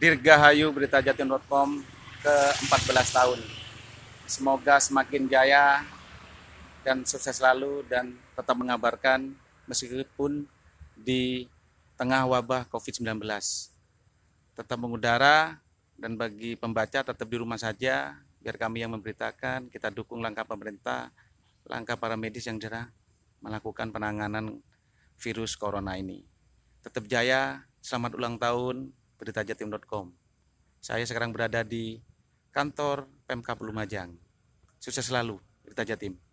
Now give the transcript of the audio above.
Dirgahayu Beritajatim.com ke 14 tahun. Semoga semakin jaya dan sukses selalu dan tetap mengabarkan meskipun di tengah wabah COVID-19. Tetap mengudara dan bagi pembaca tetap di rumah saja biar kami yang memberitakan, kita dukung langkah pemerintah, langkah para medis yang jerah melakukan penanganan virus corona ini. Tetap jaya, selamat ulang tahun, beritajatim.com. Saya sekarang berada di kantor Pemkab Lumajang. Sukses selalu, Berita Jatim.